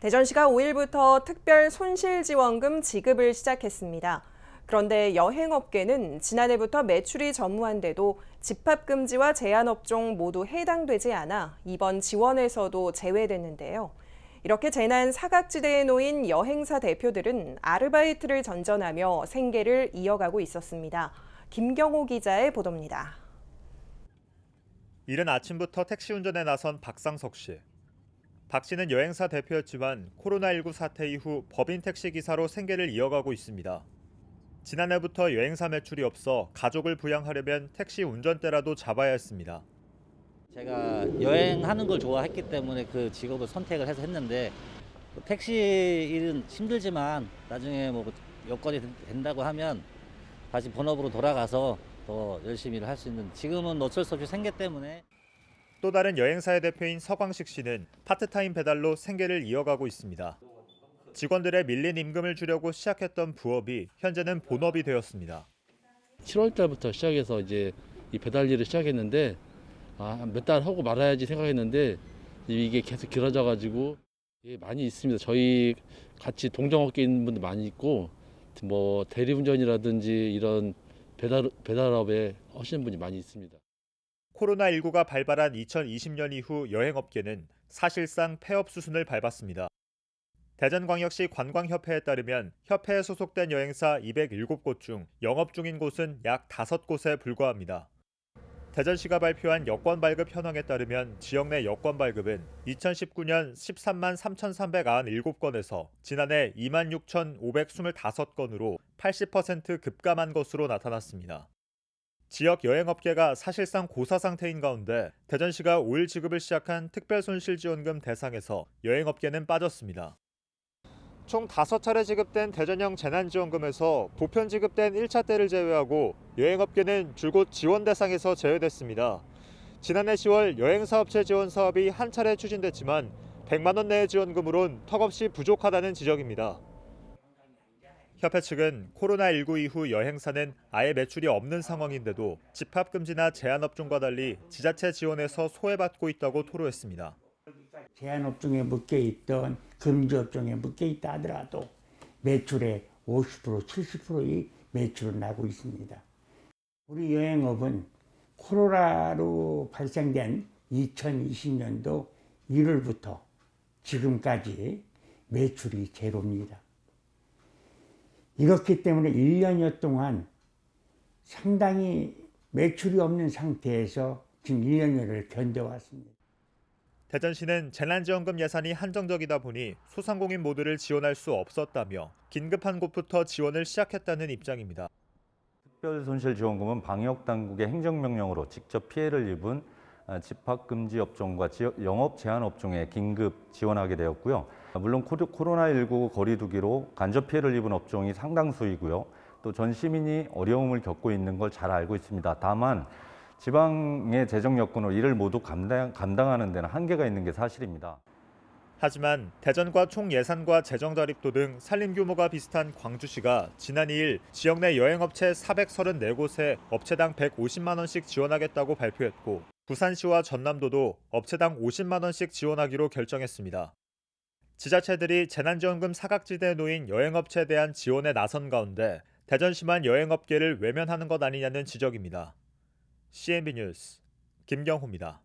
대전시가 5일부터 특별 손실지원금 지급을 시작했습니다. 그런데 여행업계는 지난해부터 매출이 전무한데도 집합금지와 제한업종 모두 해당되지 않아 이번 지원에서도 제외됐는데요. 이렇게 재난 사각지대에 놓인 여행사 대표들은 아르바이트를 전전하며 생계를 이어가고 있었습니다. 김경호 기자의 보도입니다. 이른 아침부터 택시 운전에 나선 박상석 씨. 박 씨는 여행사 대표였지만 코로나19 사태 이후 법인 택시 기사로 생계를 이어가고 있습니다. 지난해부터 여행사 매출이 없어 가족을 부양하려면 택시 운전대라도 잡아야 했습니다. 제가 여행하는 걸 좋아했기 때문에 그 직업을 선택을 해서 했는데 택시 일은 힘들지만 나중에 뭐 여건이 된다고 하면 다시 본업으로 돌아가서 더 열심히 일할수 있는 지금은 어쩔 수 없이 생계 때문에 또 다른 여행사의 대표인 서광식 씨는 파트타임 배달로 생계를 이어가고 있습니다. 직원들의 밀린 임금을 주려고 시작했던 부업이 현재는 본업이 되었습니다. 7월 달부터 시작해서 이제 이 배달 일을 시작했는데 아, 몇달 하고 말아야지 생각했는데 이게 계속 길어져 가지고 많이 있습니다. 저희 같이 동종업계 있는 분들 많이 있고 뭐 대리운전이라든지 이런 배달 배달업에 하시는 분이 많이 있습니다. 코로나19가 발발한 2020년 이후 여행업계는 사실상 폐업 수순을 밟았습니다. 대전광역시 관광협회에 따르면 협회에 소속된 여행사 207곳 중 영업 중인 곳은 약 5곳에 불과합니다. 대전시가 발표한 여권 발급 현황에 따르면 지역 내 여권 발급은 2019년 13만 3,397건에서 지난해 2만 6,525건으로 80% 급감한 것으로 나타났습니다. 지역 여행업계가 사실상 고사 상태인 가운데 대전시가 5일 지급을 시작한 특별손실지원금 대상에서 여행업계는 빠졌습니다. 총 5차례 지급된 대전형 재난지원금에서 보편 지급된 1차 때를 제외하고 여행업계는 줄곧 지원 대상에서 제외됐습니다. 지난해 10월 여행사업체 지원 사업이 한 차례 추진됐지만 100만 원 내의 지원금으론 턱없이 부족하다는 지적입니다. 협회 측은 코로나19 이후 여행사는 아예 매출이 없는 상황인데도 집합금지나 제한업종과 달리 지자체 지원에서 소외받고 있다고 토로했습니다. 제한업종에 묶여 있던 금지업종에 묶여 있다 하더라도 매출의 50% 70%의 매출을 나고 있습니다. 우리 여행업은 코로나로 발생된 2020년도 1월부터 지금까지 매출이 제로입니다. 이렇기 때문에 1년여 동안 상당히 매출이 없는 상태에서 지금 1년여를 견뎌왔습니다. 대전시는 재난지원금 예산이 한정적이다 보니 소상공인 모두를 지원할 수 없었다며 긴급한 곳부터 지원을 시작했다는 입장입니다. 특별손실지원금은 방역당국의 행정명령으로 직접 피해를 입은 집합금지 업종과 영업 제한 업종에 긴급 지원하게 되었고요. 아, 물론 코로나19 거리두기로 간접 피해를 입은 업종이 상당수이고요. 또 전 시민이 어려움을 겪고 있는 걸 잘 알고 있습니다. 다만 지방의 재정 여건으로 이를 모두 감당, 감당하는 데는 한계가 있는 게 사실입니다. 하지만 대전과 총 예산과 재정 자립도 등산림 규모가 비슷한 광주시가 지난 2일 지역 내 여행업체 434곳에 업체당 150만 원씩 지원하겠다고 발표했고 부산시와 전남도도 업체당 50만 원씩 지원하기로 결정했습니다. 지자체들이 재난지원금 사각지대에 놓인 여행업체에 대한 지원에 나선 가운데 대전시만 여행업계를 외면하는 것 아니냐는 지적입니다. CNB 뉴스 김경호입니다.